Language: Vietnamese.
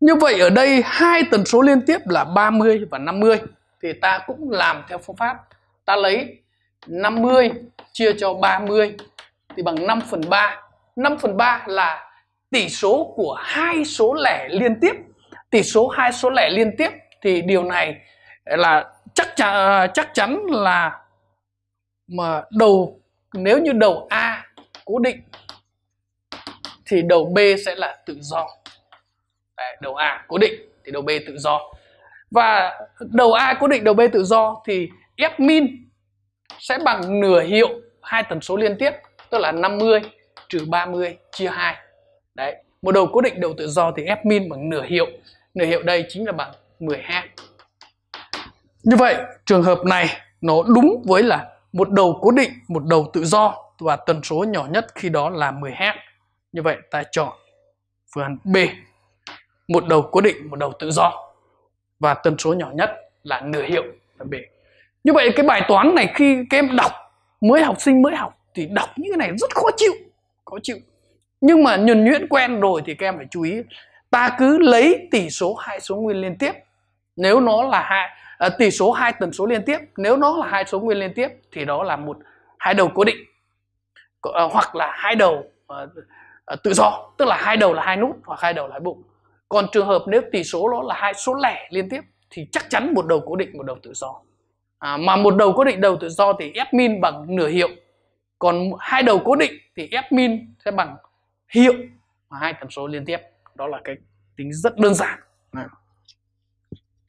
Như vậy ở đây hai tần số liên tiếp là 30 và 50 thì ta cũng làm theo phương pháp ta lấy 50 chia cho 30 thì bằng 5 phần 3. 5 phần 3 là tỷ số của hai số lẻ liên tiếp. Tỷ số hai số lẻ liên tiếp thì điều này là chắc chắn chắc chắn là mà đầu nếu như đầu A cố định thì đầu B sẽ là tự do. Đấy, đầu A cố định thì đầu B tự do và đầu A cố định đầu B tự do thì F min sẽ bằng nửa hiệu hai tần số liên tiếp tức là 50 trừ 30 chia 2 đấy một đầu cố định đầu tự do thì F min bằng nửa hiệu nửa hiệu đây chính là bằng 12 như vậy trường hợp này nó đúng với là một đầu cố định một đầu tự do và tần số nhỏ nhất khi đó là 10 Hz như vậy ta chọn phương án B một đầu cố định một đầu tự do và tần số nhỏ nhất là nửa hiệu là b như vậy cái bài toán này khi các em đọc mới học sinh mới học thì đọc như thế này rất khó chịu khó chịu nhưng mà nhuần nhuyễn quen rồi thì các em phải chú ý ta cứ lấy tỷ số hai số nguyên liên tiếp nếu nó là hai à, tỷ số hai tần số liên tiếp nếu nó là hai số nguyên liên tiếp thì đó là một hai đầu cố định à, hoặc là hai đầu à, à, tự do tức là hai đầu là hai nút hoặc hai đầu là bụng còn trường hợp nếu tỷ số đó là hai số lẻ liên tiếp thì chắc chắn một đầu cố định một đầu tự do à, mà một đầu cố định đầu tự do thì ép min bằng nửa hiệu còn hai đầu cố định thì ép min sẽ bằng hiệu mà hai tham số liên tiếp đó là cái tính rất đơn giản à.